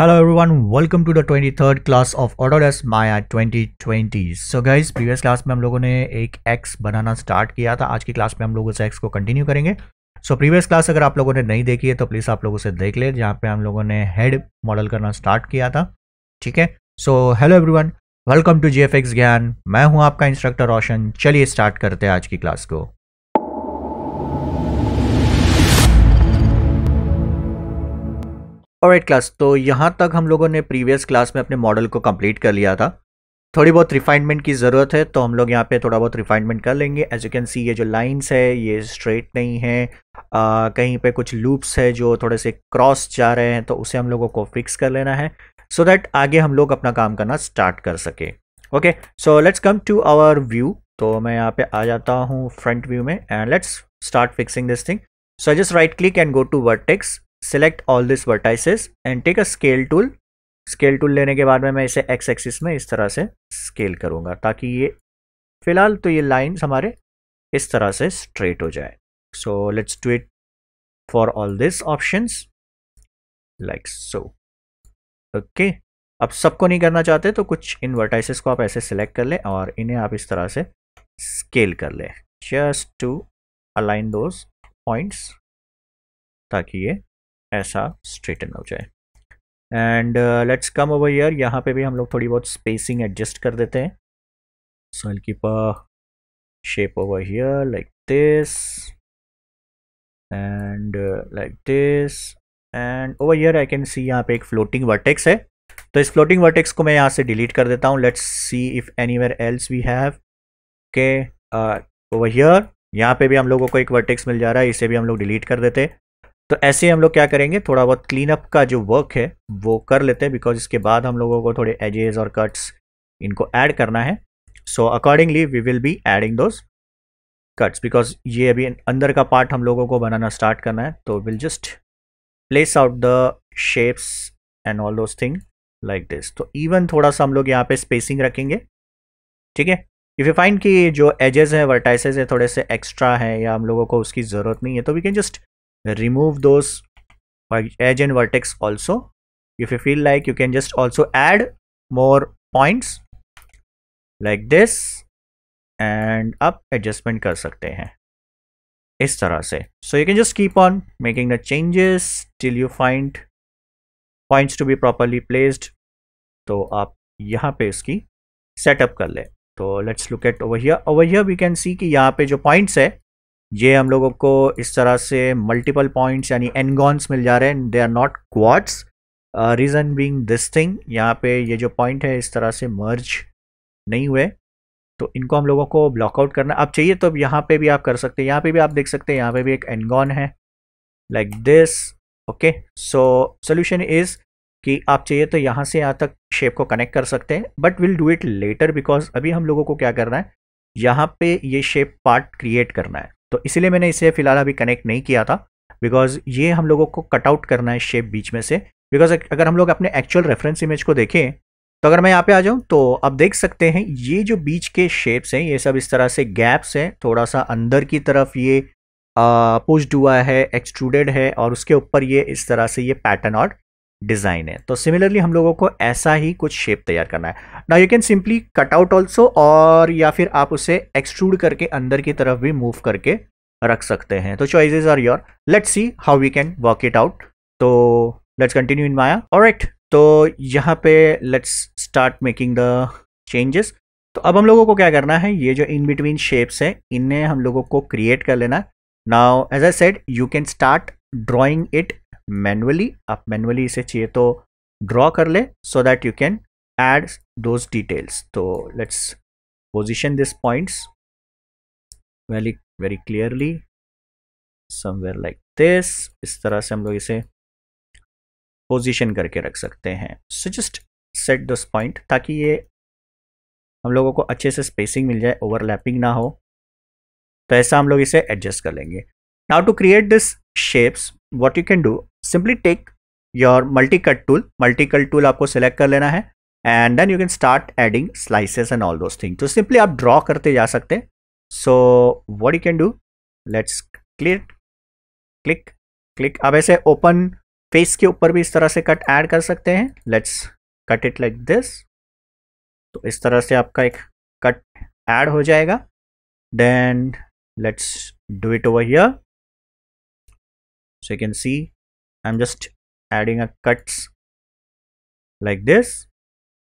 Hello everyone, welcome to the 23rd class of Autodesk Maya 2020. So guys, previous class में हम लोगों ने एक एक्स बनाना स्टार्ट किया था आज की क्लास में हम लोग उस एक्स को कंटिन्यू करेंगे सो प्रीवियस क्लास अगर आप लोगों ने नहीं देखी है तो प्लीज़ आप लोग उसे देख ले जहाँ पे हम लोगों ने हेड मॉडल करना स्टार्ट किया था ठीक है so hello everyone welcome to G F X Gyan मैं हूँ आपका इंस्ट्रक्टर रोशन चलिए स्टार्ट करते हैं आज की क्लास को और एट क्लास तो यहाँ तक हम लोगों ने प्रीवियस क्लास में अपने मॉडल को कंप्लीट कर लिया था थोड़ी बहुत रिफाइनमेंट की ज़रूरत है तो हम लोग यहाँ पे थोड़ा बहुत रिफाइनमेंट कर लेंगे एज यू कैन सी ये जो लाइंस है ये स्ट्रेट नहीं है आ, कहीं पे कुछ लूप्स है जो थोड़े से क्रॉस जा रहे हैं तो उसे हम लोगों को फिक्स कर लेना है सो so दैट आगे हम लोग अपना काम करना स्टार्ट कर सके okay so let's come to our view तो मैं यहाँ पे आ जाता हूँ फ्रंट व्यू में and let's start fixing this thing so just right click and go to vertex select all this vertices and take a scale tool scale tool लेने के बाद में मैं इसे एक्स एक्सिस में इस तरह से स्केल करूँगा ताकि ये फिलहाल तो ये लाइन्स हमारे इस तरह से स्ट्रेट हो जाए so let's do it for all this options like so okay अब सबको नहीं करना चाहते तो कुछ इन वर्टाइसिस को आप ऐसे सिलेक्ट कर लें और इन्हें आप इस तरह से स्केल कर लें just to align those points ताकि ये ऐसा स्ट्रेटन हो जाए and let's come over here यहाँ पे भी हम लोग थोड़ी बहुत स्पेसिंग एडजस्ट कर देते हैं so I'll keep shape over here like this and like this and over here I can see यहाँ पे एक फ्लोटिंग वर्टेक्स है तो इस फ्लोटिंग वर्टेक्स को मैं यहाँ से डिलीट कर देता हूँ let's see if any else we have okay over here यहाँ पे भी हम लोगों को एक वर्टेक्स मिल जा रहा है इसे भी हम लोग डिलीट कर देते हैं तो ऐसे हम लोग क्या करेंगे थोड़ा बहुत क्लीन अप का जो वर्क है वो कर लेते हैं बिकॉज इसके बाद हम लोगों को थोड़े एजेस और कट्स इनको ऐड करना है so accordingly we will be adding those cuts because ये अभी अंदर का पार्ट हम लोगों को बनाना स्टार्ट करना है तो will just place out the shapes and all those thing like this तो इवन थोड़ा सा हम लोग यहाँ पे स्पेसिंग रखेंगे ठीक है इफ़ यू फाइंड कि जो एजेस हैं वर्टाइसेज है थोड़े से एक्स्ट्रा हैं या हम लोगों को उसकी ज़रूरत नहीं है तो we can just remove those edge and vertex also if you feel like you can just also add more points like this and up adjustment kar sakte hain is tarah se so you can just keep on making the changes till you find points to be properly placed to aap yahan pe iski setup kar le so let's look at over here over here we can see ki yahan pe jo points hai ये हम लोगों को इस तरह से multiple points यानी एनगॉन्स मिल जा रहे हैं they are not quads reason being this thing यहाँ पे ये जो पॉइंट है इस तरह से मर्ज नहीं हुए तो इनको हम लोगों को ब्लॉकआउट करना आप चाहिए तो यहाँ पे भी आप कर सकते हैं यहाँ पे भी आप देख सकते हैं यहाँ पे भी एक एनगॉन है like this okay so solution is कि आप चाहिए तो यहाँ से यहाँ तक शेप को कनेक्ट कर सकते हैं but we'll do it later because अभी हम लोगों को क्या करना है यहाँ पे ये शेप पार्ट क्रिएट करना है तो इसलिए मैंने इसे फ़िलहाल अभी कनेक्ट नहीं किया था बिकॉज ये हम लोगों को कटआउट करना है शेप बीच में से बिकॉज अगर हम लोग अपने एक्चुअल रेफरेंस इमेज को देखें तो अगर मैं यहाँ पे आ जाऊँ तो आप देख सकते हैं ये जो बीच के शेप्स हैं ये सब इस तरह से गैप्स हैं थोड़ा सा अंदर की तरफ ये पुश्ड हुआ है एक्सट्रूडेड है और उसके ऊपर ये इस तरह से ये पैटर्न आर्ट डिज़ाइन है तो सिमिलरली हम लोगों को ऐसा ही कुछ शेप तैयार करना है ना you can simply cut out also और या फिर आप उसे एक्सट्रूड करके अंदर की तरफ भी मूव करके रख सकते हैं तो choices are your let see how we can work it out तो let's continue in Maya right तो यहाँ पे let's start making the changes तो अब हम लोगों को क्या करना है ये जो इन बिटवीन शेप्स हैं इन्हें हम लोगों को क्रिएट कर लेना now as I said you can start drawing it manually आप मैनुअली इसे चाहिए तो ड्रॉ कर ले so that you can add those details तो let's position this points very very clearly somewhere like this इस तरह से हम लोग इसे पोजिशन करके रख सकते हैं so just set this point ताकि ये हम लोगों को अच्छे से स्पेसिंग मिल जाए ओवरलैपिंग ना हो तो ऐसा हम लोग इसे एडजस्ट कर लेंगे now to create this shapes what you can do simply take your multi-cut tool multi-cut tool आपको select कर लेना है and then you can start adding slices and all those things तो simply आप draw करते जा सकते हैं so what you can do let's click click click अब ऐसे open face के ऊपर भी इस तरह से cut add कर सकते हैं let's cut it like this तो इस तरह से आपका एक cut add हो जाएगा then let's do it over here so you can see i'm just adding a cuts like this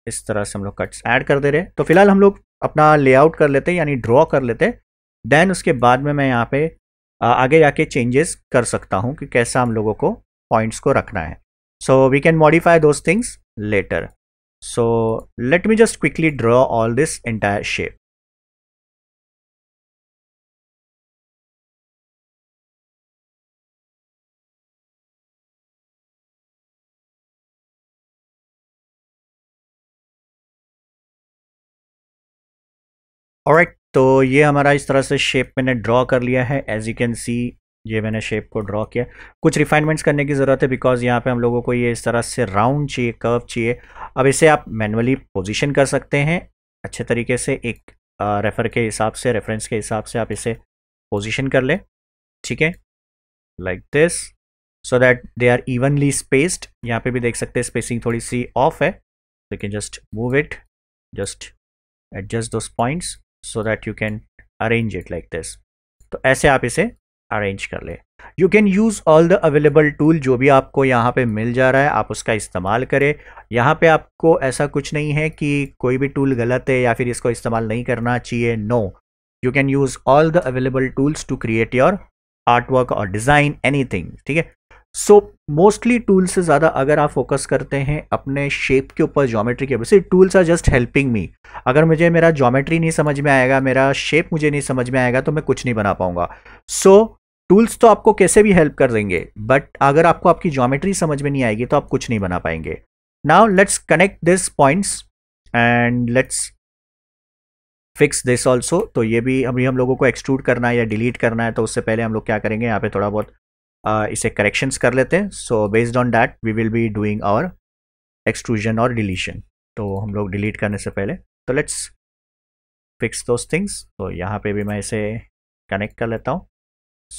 इस तरह से हम लोग कट्स ऐड कर दे रहे तो फिलहाल हम लोग अपना लेआउट कर लेते हैं यानी ड्रॉ कर लेते देन उसके बाद में मैं यहाँ पे आगे जाके चेंजेस कर सकता हूँ कि कैसा हम लोगों को पॉइंट्स को रखना है so we can modify those things later so let me just quickly draw all this entire shape और तो ये हमारा इस तरह से शेप मैंने ड्रॉ कर लिया है एज यू कैन सी ये मैंने शेप को ड्रॉ किया कुछ रिफाइनमेंट्स करने की ज़रूरत है बिकॉज यहाँ पे हम लोगों को ये इस तरह से राउंड चाहिए कर्व चाहिए अब इसे आप मैनुअली पोजीशन कर सकते हैं अच्छे तरीके से एक रेफर के हिसाब से रेफरेंस के हिसाब से आप इसे पोजिशन कर लें ठीक है like this so that they are evenly spaced यहाँ पे भी देख सकते हैं स्पेसिंग थोड़ी सी ऑफ है लेकिन just move it just adjust those points so that you can arrange it like this तो ऐसे आप इसे अरेंज कर ले you can use all the available tool जो भी आपको यहाँ पे मिल जा रहा है आप उसका इस्तेमाल करें यहाँ पे आपको ऐसा कुछ नहीं है कि कोई भी टूल गलत है या फिर इसको इस्तेमाल नहीं करना चाहिए no you can use all the available tools to create your art work और डिज़ाइन थिंग ठीक है सो मोस्टली टूल से ज़्यादा अगर आप फोकस करते हैं अपने शेप के ऊपर ज्योमेट्री के ऊपर सिर्फ tools are just helping me अगर मुझे मेरा ज्योमेट्री नहीं समझ में आएगा मेरा शेप मुझे नहीं समझ में आएगा तो मैं कुछ नहीं बना पाऊंगा सो so, टूल्स तो आपको कैसे भी हेल्प कर देंगे बट अगर आपको आपकी ज्योमेट्री समझ में नहीं आएगी तो आप कुछ नहीं बना पाएंगे now let's connect this points and let's fix this also तो ये भी अभी हम लोगों को एक्सट्रूड करना है या डिलीट करना है तो उससे पहले हम लोग क्या करेंगे यहाँ पे थोड़ा बहुत Uh, इसे करेक्शंस कर लेते हैं so based on that we will be doing our extrusion और डिलीशन तो हम लोग डिलीट करने से पहले तो लेट्स फिक्स दोज थिंग्स तो यहाँ पे भी मैं इसे कनेक्ट कर लेता हूँ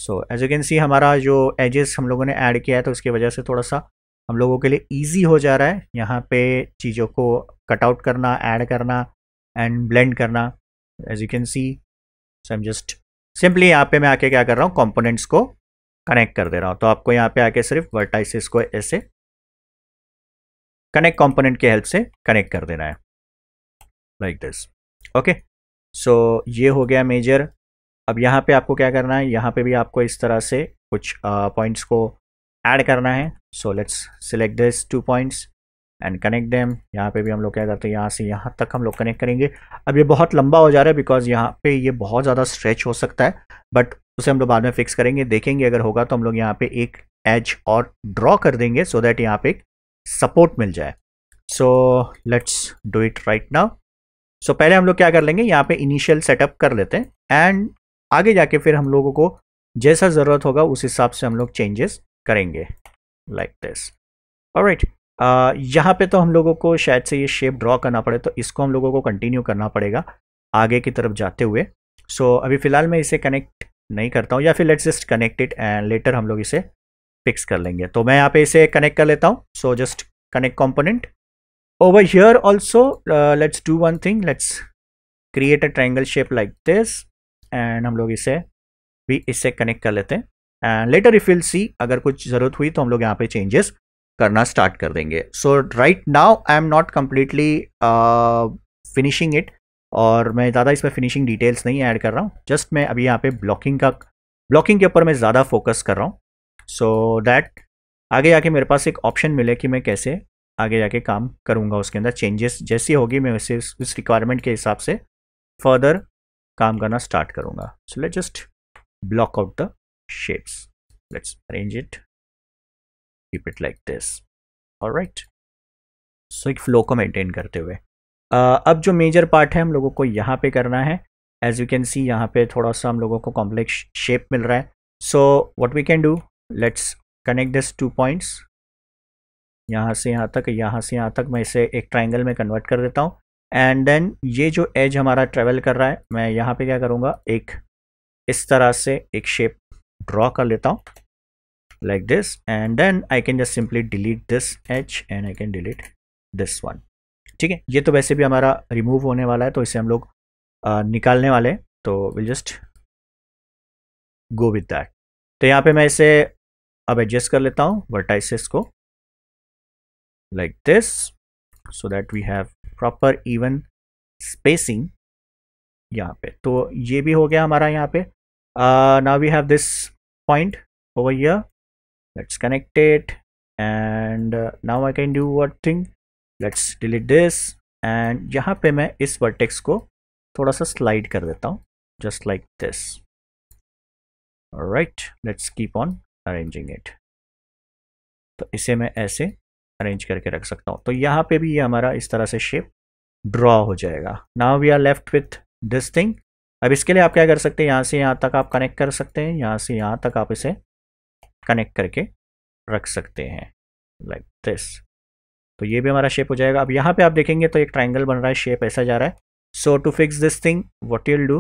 so as you can see हमारा जो एजेस हम लोगों ने ऐड किया है तो उसकी वजह से थोड़ा सा हम लोगों के लिए ईजी हो जा रहा है यहाँ पे चीज़ों को कटआउट करना ऐड करना एंड ब्लेंड करना as you can see so I'm just simply यहाँ पे मैं आके क्या कर रहा हूँ कॉम्पोनेंट्स को कनेक्ट कर दे रहा हूँ तो आपको यहाँ पे आके सिर्फ वर्टाइसिस को ऐसे कनेक्ट कंपोनेंट की हेल्प से कनेक्ट कर देना है लाइक दिस ओके सो ये हो गया मेजर अब यहाँ पे आपको क्या करना है यहाँ पे भी आपको इस तरह से कुछ पॉइंट्स uh, को ऐड करना है so let's select this two points and connect them यहाँ पे भी हम लोग क्या करते हैं यहाँ से यहाँ तक हम लोग कनेक्ट करेंगे अब ये बहुत लंबा हो जा रहा है बिकॉज यहाँ पे ये बहुत ज़्यादा स्ट्रेच हो सकता है बट उसे हम लोग बाद में फिक्स करेंगे देखेंगे अगर होगा तो हम लोग यहाँ पे एक एज और ड्रॉ कर देंगे सो दैट यहाँ पे सपोर्ट मिल जाए so let's do it right now so पहले हम लोग क्या कर लेंगे यहाँ पे इनिशियल सेटअप कर लेते हैं एंड आगे जाके फिर हम लोगों को जैसा ज़रूरत होगा उस हिसाब से हम लोग चेंजेस करेंगे लाइक दिस राइट यहाँ पे तो हम लोगों को शायद से ये शेप ड्रॉ करना पड़े तो इसको हम लोगों को कंटिन्यू करना पड़ेगा आगे की तरफ जाते हुए सो so, अभी फ़िलहाल मैं इसे कनेक्ट नहीं करता हूँ या फिर let's just connect it and later हम लोग इसे फिक्स कर लेंगे तो मैं यहाँ पे इसे कनेक्ट कर लेता हूँ so just connect component over here also let's do one thing let's create a triangle shape like this and हम लोग इसे भी इससे कनेक्ट कर लेते हैं and later if we'll see अगर कुछ ज़रूरत हुई तो हम लोग यहाँ पे चेंजेस करना स्टार्ट कर देंगे so right now I am not completely finishing it और मैं ज़्यादा इसमें फिनिशिंग डिटेल्स नहीं ऐड कर रहा हूँ जस्ट मैं अभी यहाँ पे ब्लॉकिंग का ब्लॉकिंग के ऊपर मैं ज़्यादा फोकस कर रहा हूँ सो दैट आगे जाके मेरे पास एक ऑप्शन मिले कि मैं कैसे आगे जाके काम करूँगा उसके अंदर चेंजेस जैसी होगी मैं वैसे उस रिक्वायरमेंट के हिसाब से फर्दर काम करना स्टार्ट करूँगा so let just block out the shapes let's arrange it keep it like this alright so एक फ्लो को मेंटेन करते हुए uh, अब जो मेजर पार्ट है हम लोगों को यहाँ पे करना है एज यू कैन सी यहाँ पे थोड़ा सा हम लोगों को कॉम्प्लेक्स शेप मिल रहा है so what we can do let's connect this two points यहाँ से यहाँ तक यहाँ से यहाँ तक मैं इसे एक ट्राइंगल में कन्वर्ट कर देता हूँ एंड देन ये जो एज हमारा ट्रेवल कर रहा है मैं यहाँ पे क्या करूँगा एक इस तरह से एक शेप ड्रॉ कर लेता हूँ like this and then I can just simply delete this edge and I can delete this one ठीक है ये तो वैसे भी हमारा रिमूव होने वाला है तो इसे हम लोग आ, निकालने वाले तो will just go with that तो यहाँ पे मैं इसे अब एडजस्ट कर लेता हूँ वर्टाइसिस को like this so that we have proper even spacing यहाँ पे तो ये भी हो गया हमारा यहाँ पे now we have this point over here let's connect it and uh, now I can do what thing let's delete this and यहाँ पे मैं इस vertex को थोड़ा सा slide कर देता हूँ just like this alright let's keep on arranging it तो इसे मैं ऐसे अरेंज करके रख सकता हूँ तो यहाँ पे भी ये हमारा इस तरह से शेप ड्रॉ हो जाएगा now we are left with this thing अब इसके लिए आप क्या कर सकते हैं यहाँ से यहाँ तक आप कनेक्ट कर सकते हैं यहाँ से यहाँ तक आप इसे कनेक्ट करके रख सकते हैं लाइक like दिस तो ये भी हमारा शेप हो जाएगा अब यहाँ पे आप देखेंगे तो एक ट्राइंगल बन रहा है शेप ऐसा जा रहा है so to fix this thing what you'll do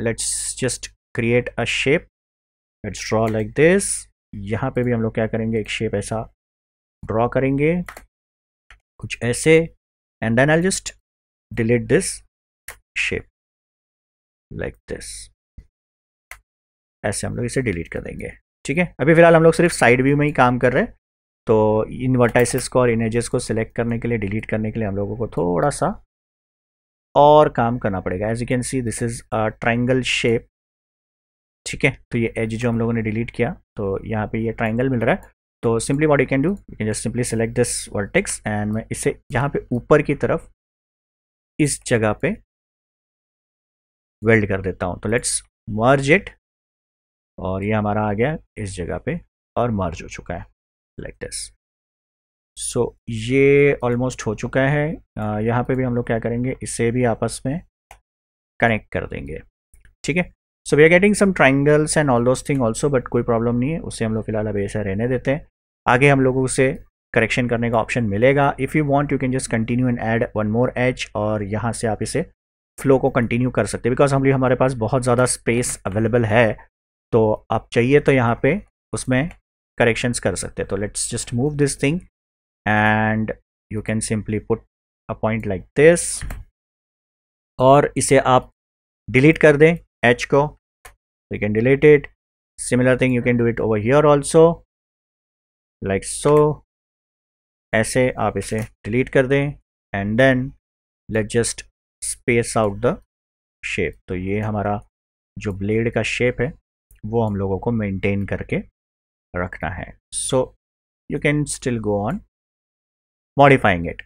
let's just create a shape let's draw like this यहाँ पे भी हम लोग क्या करेंगे एक शेप ऐसा ड्रॉ करेंगे कुछ ऐसे and then I just delete this shape like this ऐसे हम लोग इसे डिलीट कर देंगे ठीक है अभी फ़िलहाल हम लोग सिर्फ साइड व्यू में ही काम कर रहे हैं तो इन वर्टाइसिस को और इमेजेस को सिलेक्ट करने के लिए डिलीट करने के लिए हम लोगों को थोड़ा सा और काम करना पड़ेगा as you can see this is a triangle shape ठीक है तो ये एज जो हम लोगों ने डिलीट किया तो यहाँ पे ये ट्राइंगल मिल रहा है तो simply what you can do you can just simply select this vertex and मैं इसे यहाँ पे ऊपर की तरफ इस जगह पे वेल्ड कर देता हूँ तो लेट्स मर्ज इट और ये हमारा आ गया इस जगह पे और मर्ज हो चुका है लाइक दिस सो ये ऑलमोस्ट हो चुका है यहाँ पे भी हम लोग क्या करेंगे इसे भी आपस में कनेक्ट कर देंगे ठीक है so we are getting some triangles and all those thing also but कोई प्रॉब्लम नहीं है उसे हम लोग फिलहाल अब ऐसा रहने देते हैं आगे हम लोगों से करेक्शन करने का ऑप्शन मिलेगा if you want you can just continue and add one more edge और यहाँ से आप इसे फ्लो को कंटिन्यू कर सकते हैं बिकॉज हम लोग हमारे पास बहुत ज़्यादा स्पेस अवेलेबल है तो आप चाहिए तो यहाँ पे उसमें करेक्शंस कर सकते हैं तो let's just move this thing and you can simply put a point like this और इसे आप डिलीट कर दें एच को you can delete it similar thing you can do it over here also like so ऐसे आप इसे delete कर दें and then let just space out the shape तो ये हमारा जो ब्लेड का शेप है वो हम लोगों को मेंटेन करके रखना है so you can still go on modifying it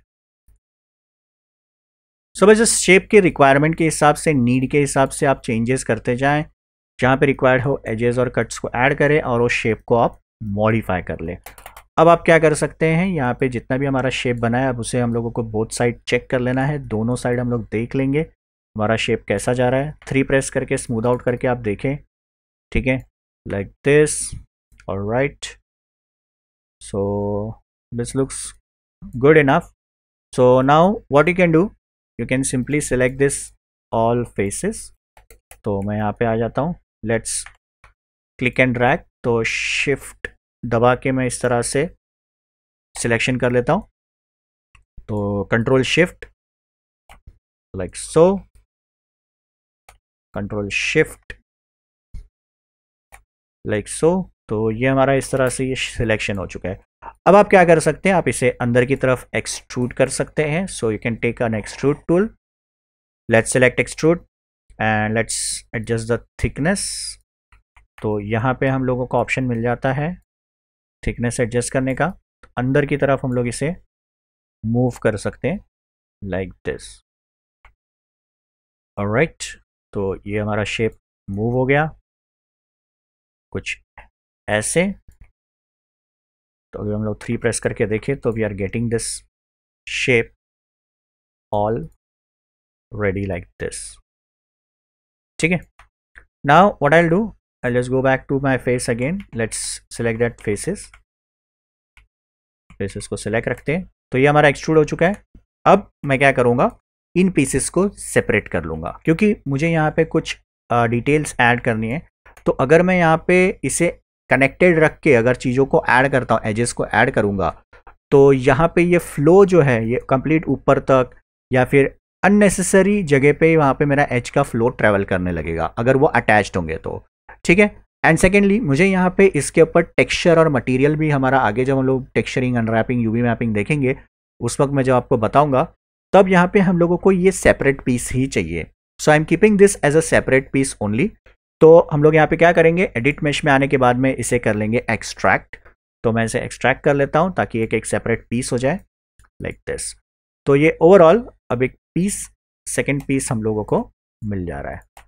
so बस इस शेप के रिक्वायरमेंट के हिसाब से नीड के हिसाब से आप चेंजेस करते जाएं जहां पे रिक्वायर्ड हो एजेस और कट्स को ऐड करें और उस शेप को आप मॉडिफाई कर लें अब आप क्या कर सकते हैं यहाँ पे जितना भी हमारा शेप बना है अब उसे हम लोगों को बोथ साइड चेक कर लेना है दोनों साइड हम लोग देख लेंगे हमारा शेप कैसा जा रहा है थ्री प्रेस करके स्मूद आउट करके आप देखें ठीक है लाइक दिस और right so this looks good enough so now what you can do you can simply select this all faces तो मैं यहाँ पे आ जाता हूँ लेट्स क्लिक एंड ड्रैग तो शिफ्ट दबा के मैं इस तरह से सिलेक्शन कर लेता हूँ तो control shift like so control shift like so तो ये हमारा इस तरह से ये सिलेक्शन हो चुका है अब आप क्या कर सकते हैं आप इसे अंदर की तरफ एक्सट्रूड कर सकते हैं so you can take an extrude tool let's select extrude and let's adjust the thickness तो यहाँ पे हम लोगों को ऑप्शन मिल जाता है थिकनेस एडजस्ट करने का तो अंदर की तरफ हम लोग इसे मूव कर सकते हैं लाइक दिस राइट तो ये हमारा शेप मूव हो गया कुछ ऐसे तो अगर हम लोग थ्री प्रेस करके देखें तो we are getting this shape already like this ठीक है now what I do I let's go back to my face again let's select that faces faces को सिलेक्ट रखते हैं तो ये हमारा एक्सट्रूड हो चुका है अब मैं क्या करूँगा इन पीसेस को सेपरेट कर लूँगा क्योंकि मुझे यहाँ पे कुछ डिटेल्स uh, ऐड करनी है तो अगर मैं यहाँ पे इसे कनेक्टेड रख के अगर चीज़ों को ऐड करता हूँ एजेस को ऐड करूँगा तो यहाँ पे ये फ्लो जो है ये कंप्लीट ऊपर तक या फिर अननेसेसरी जगह पे वहाँ पे मेरा एज का फ्लो ट्रैवल करने लगेगा अगर वो अटैच्ड होंगे तो ठीक है एंड सेकेंडली मुझे यहाँ पे इसके ऊपर टेक्सचर और मटेरियल भी हमारा आगे जब हम लोग टेक्स्चरिंग अनरैपिंग यू मैपिंग देखेंगे उस वक्त मैं जब आपको बताऊंगा तब यहाँ पर हम लोगों को ये सेपरेट पीस ही चाहिए so I am keeping this as a separate piece only तो हम लोग यहाँ पे क्या करेंगे एडिट मेश में आने के बाद में इसे कर लेंगे एक्सट्रैक्ट तो मैं इसे एक्सट्रैक्ट कर लेता हूँ ताकि एक एक सेपरेट पीस हो जाए लाइक दिस तो ये ओवरऑल अब एक पीस सेकेंड पीस हम लोगों को मिल जा रहा है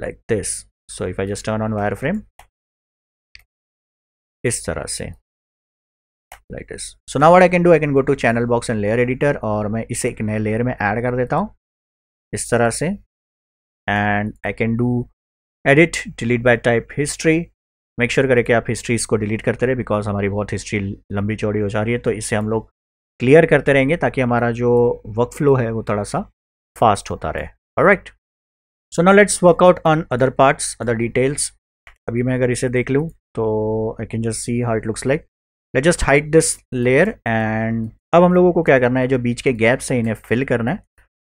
like this so if I just turn on wireframe इस तरह से like this so now what I can do I can go to channel box and layer editor और मैं इसे एक नए लेयर में ऐड कर देता हूँ इस तरह से and I can do edit delete by type history make sure करें कि आप हिस्ट्री इसको डिलीट करते रहे बिकॉज हमारी बहुत हिस्ट्री लंबी चौड़ी हो जा रही है तो इसे हम लोग क्लियर करते रहेंगे ताकि हमारा जो वर्क फ्लो है वो थोड़ा सा फास्ट होता रहे right so now let's work out on other parts other details अभी मैं अगर इसे देख लूँ तो I can just see how it looks like let just hide this layer and अब हम लोगों को क्या करना है जो बीच के गैप्स हैं इन्हें फिल करना है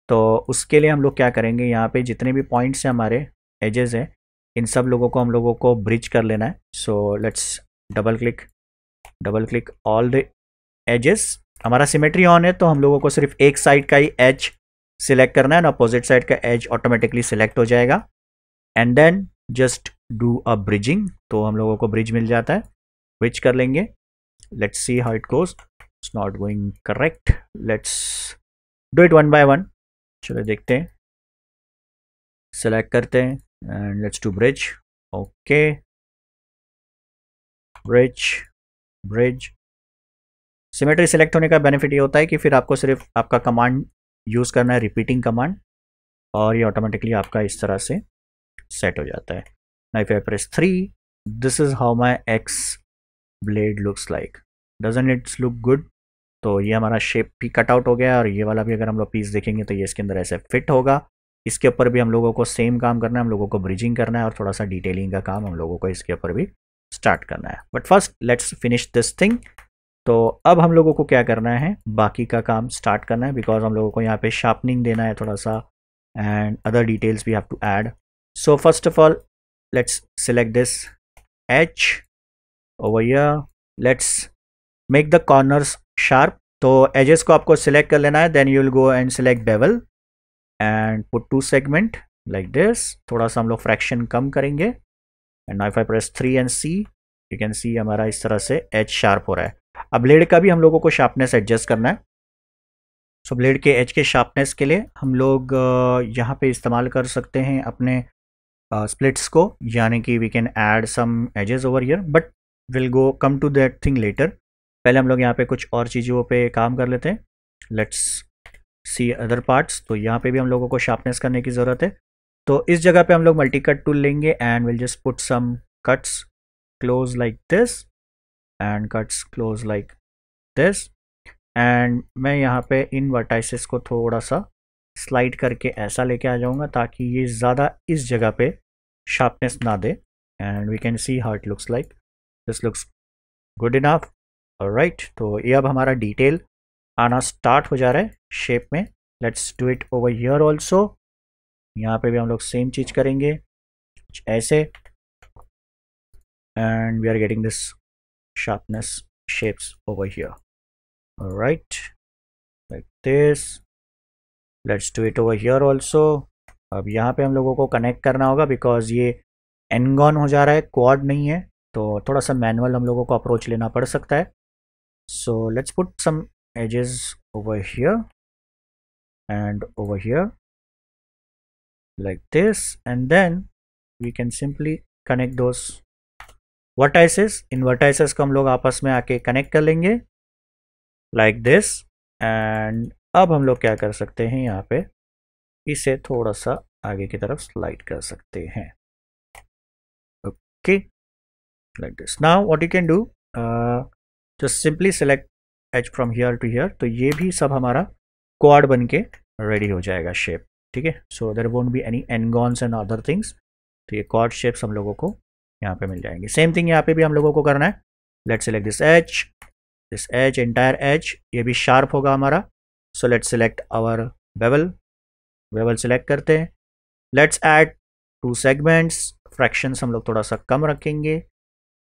तो उसके लिए हम लोग क्या करेंगे यहाँ पे जितने भी पॉइंट्स हैं हमारे एजेस हैं इन सब लोगों को हम लोगों को ब्रिज कर लेना है so let's double click double click all the edges हमारा सिमेट्री ऑन है तो हम लोगों को सिर्फ एक साइड का ही एज सिलेक्ट करना है ना अपोजिट साइड का एज ऑटोमेटिकली सिलेक्ट हो जाएगा and then just do a bridging तो हम लोगों को ब्रिज मिल जाता है ब्रिज कर लेंगे let's see how it goes it's not going correct let's do it one by one चलो देखते हैं सेलेक्ट करते हैं and let's do bridge okay bridge bridge symmetry select होने का बेनिफिट ये होता है कि फिर आपको सिर्फ आपका कमांड यूज़ करना है रिपीटिंग कमांड और ये ऑटोमेटिकली आपका इस तरह से सेट हो जाता है now if I press 3 this is how my axe blade looks like doesn't it's look good तो ये हमारा शेप भी कट आउट हो गया और ये वाला भी अगर हम लोग पीस देखेंगे तो ये इसके अंदर ऐसे फिट होगा इसके ऊपर भी हम लोगों को सेम काम करना है हम लोगों को ब्रिजिंग करना है और थोड़ा सा डिटेलिंग का काम हम लोगों को इसके ऊपर भी स्टार्ट करना है but first let's finish this thing तो अब हम लोगों को क्या करना है बाकी का काम स्टार्ट करना है बिकॉज हम लोगों को यहाँ पे शार्पनिंग देना है थोड़ा सा and other details we have to add so first of all let's select this edge ओवैया let's make the corners sharp तो एजेस को आपको सिलेक्ट कर लेना है then you will go and select bevel and put two segment like this थोड़ा सा हम लोग फ्रैक्शन कम करेंगे and now five I press three and see you can see हमारा इस तरह से एच शार्प हो रहा है अब ब्लेड का भी हम लोगों को शार्पनेस एडजस्ट करना है सो so, ब्लेड के एच के शार्पनेस के लिए हम लोग यहाँ पे इस्तेमाल कर सकते हैं अपने स्प्लिट्स को यानी कि we can add some edges over here but will go come to that thing later पहले हम लोग यहाँ पे कुछ और चीज़ों पे काम कर लेते हैं लेट्स सी अदर पार्ट्स तो यहाँ पे भी हम लोगों को शार्पनेस करने की ज़रूरत है तो इस जगह पे हम लोग मल्टी कट टूल लेंगे and will just put some cuts close like this and cuts close like this and मैं यहाँ पे इन वर्टाइसिस को थोड़ा सा स्लाइड करके ऐसा लेके आ जाऊँगा ताकि ये ज़्यादा इस जगह पे शार्पनेस ना दे and we can see how it looks like this looks good enough right तो ये अब हमारा डिटेल आना स्टार्ट हो जा रहा है शेप में let's do it over here also यहाँ पे भी हम लोग सेम चीज करेंगे कुछ ऐसे and we are getting this sharpness shapes over here right like this let's do it over here also अब यहाँ पे हम लोगों को कनेक्ट करना होगा बिकॉज ये एनगॉन हो जा रहा है क्वाड नहीं है तो थोड़ा सा मैनुअल हम लोगों को अप्रोच लेना पड़ सकता है so let's put some edges over here and over here like this and then we can simply connect those vertices in vertices come log aapas mein aake connect kar lenge like this and ab hum log kya kar sakte hain yahan pe ise thoda sa aage ki taraf slide kar sakte hain okay like this now what you can do uh, just simply select edge from here to here तो ये भी सब हमारा quad बन के ready हो जाएगा shape ठीक है so there won't be any ngons and other things तो ये क्वाड शेप्स हम लोगों को यहाँ पे मिल जाएंगे सेम थिंग यहाँ पे भी हम लोगों को करना है let select this edge this edge entire edge ये भी शार्प होगा हमारा so let select our bevel bevel select करते हैं let's add two segments fractions हम लोग थोड़ा सा कम रखेंगे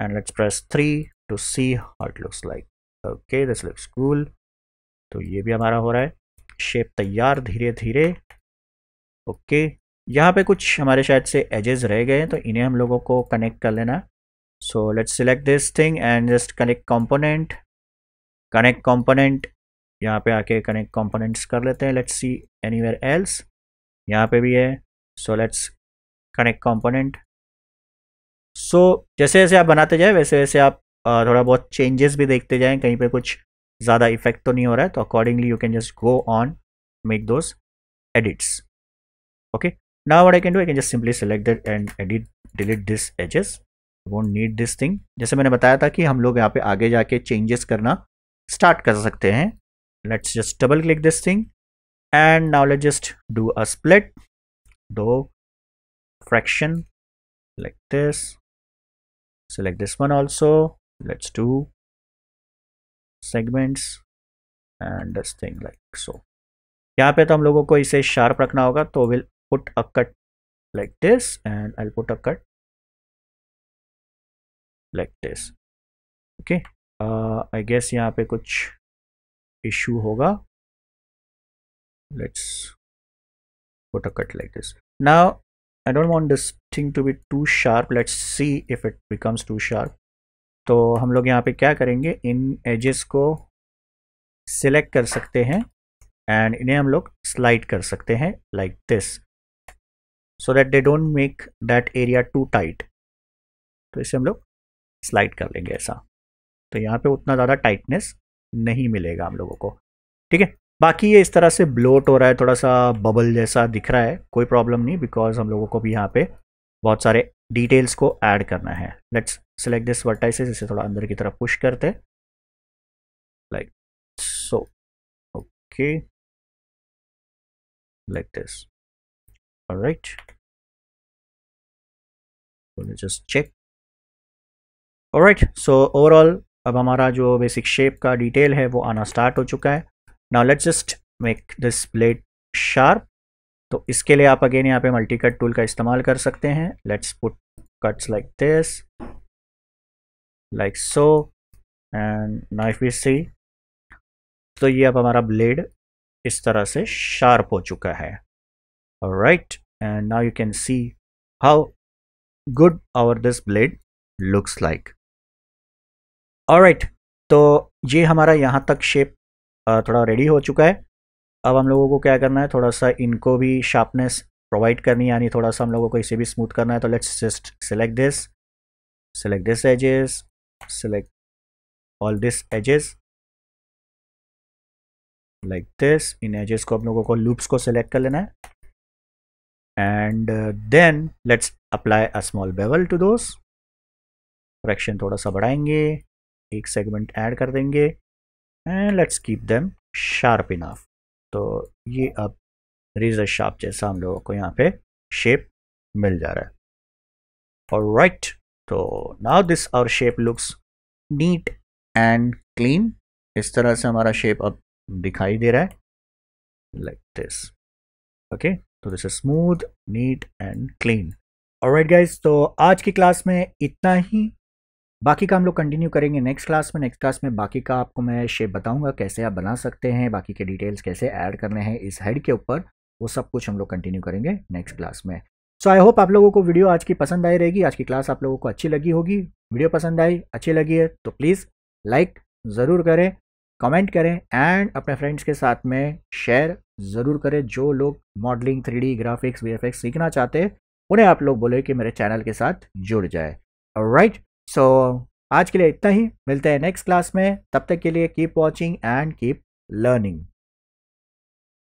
and let's press three to see how it looks like okay this looks cool तो ये भी हमारा हो रहा है शेप तैयार धीरे धीरे ओके यहाँ पे कुछ हमारे शायद से एजेस रह गए हैं तो इन्हें हम लोगों को कनेक्ट कर लेना so let's select this thing and just connect component connect component यहाँ पे आके कनेक्ट कंपोनेंट्स कर लेते हैं लेट्स सी एनीवेयर एल्स यहाँ पे भी है so let's connect component so जैसे जैसे आप बनाते जाए वैसे वैसे आप थोड़ा बहुत चेंजेस भी देखते जाएं कहीं पे कुछ ज़्यादा इफेक्ट तो नहीं हो रहा है तो accordingly you can just go on make those edits okay ना what I can do I can just simply select that and edit delete this edges won't need this thing जैसे मैंने बताया था कि हम लोग यहाँ पे आगे जाके चेंजेस करना स्टार्ट कर सकते हैं let's just double click this thing and now let just do a split दो fraction like this select this one also let's do segments and this thing like so यहाँ पे तो हम लोगों को इसे शार्प रखना होगा तो will put a cut like this and I'll put a cut like this okay uh, I guess यहाँ पे कुछ issue होगा let's put a cut like this now I don't want this thing to be too sharp let's see if it becomes too sharp तो हम लोग यहाँ पे क्या करेंगे इन एजेस को सिलेक्ट कर सकते हैं एंड इन्हें हम लोग स्लाइड कर सकते हैं like this so that they don't make that area too tight तो इसे हम लोग स्लाइड कर लेंगे ऐसा तो यहाँ पे उतना ज़्यादा टाइटनेस नहीं मिलेगा हम लोगों को ठीक है बाकी ये इस तरह से ब्लोट हो रहा है थोड़ा सा बबल जैसा दिख रहा है कोई प्रॉब्लम नहीं बिकॉज हम लोगों को भी यहाँ पे बहुत सारे डिटेल्स को ऐड करना है लेट्स सेलेक्ट दिस वर्टाइस इसे थोड़ा अंदर की तरफ पुश करते like so okay like this right just check right so overall अब हमारा जो बेसिक शेप का डिटेल है वो आना स्टार्ट हो चुका है now let's just make this blade sharp तो इसके लिए आप अगेन यहाँ पे मल्टी कट टूल का इस्तेमाल कर सकते हैं let's put cuts like this like so and knife if see तो ये अब हमारा ब्लेड इस तरह से शार्प हो चुका है right and now you can see how good our this blade looks like right तो ये हमारा यहाँ तक शेप थोड़ा रेडी हो चुका है अब हम लोगों को क्या करना है थोड़ा सा इनको भी शार्पनेस प्रोवाइड करनी है यानी थोड़ा सा हम लोगों को इसे भी स्मूथ करना है तो let's just select this select this edges select all this edges like this इन एजेस को हम लोगों को लूप्स को सेलेक्ट कर लेना है and then let's apply a small bevel to those fraction थोड़ा सा बढ़ाएंगे एक सेगमेंट ऐड कर देंगे and let's keep them sharp enough तो ये अब रेजर शार्प जैसा हम लोगों को यहाँ पे शेप मिल जा रहा है और राइट तो now this our shape looks neat and clean इस तरह से हमारा शेप अब दिखाई दे रहा है लाइक दिस ओके तो this is smooth neat and clean और राइट गाइज तो आज की क्लास में इतना ही बाकी का हम लोग कंटिन्यू करेंगे नेक्स्ट क्लास में नेक्स्ट क्लास में बाकी का आपको मैं शेप बताऊंगा कैसे आप बना सकते हैं बाकी के डिटेल्स कैसे ऐड करने हैं इस हेड के ऊपर वो सब कुछ हम लोग कंटिन्यू करेंगे नेक्स्ट क्लास में सो आई होप आप लोगों को वीडियो आज की पसंद आई रहेगी आज की क्लास आप लोगों को अच्छी लगी होगी वीडियो पसंद आई अच्छी लगी है तो प्लीज़ लाइक ज़रूर करें कमेंट करें एंड अपने फ्रेंड्स के साथ में शेयर ज़रूर करें जो लोग मॉडलिंग थ्री ग्राफिक्स वी सीखना चाहते हैं उन्हें आप लोग बोले कि मेरे चैनल के साथ जुड़ जाए राइट सो so, आज के लिए इतना ही मिलते हैं नेक्स्ट क्लास में तब तक के लिए keep watching and keep learning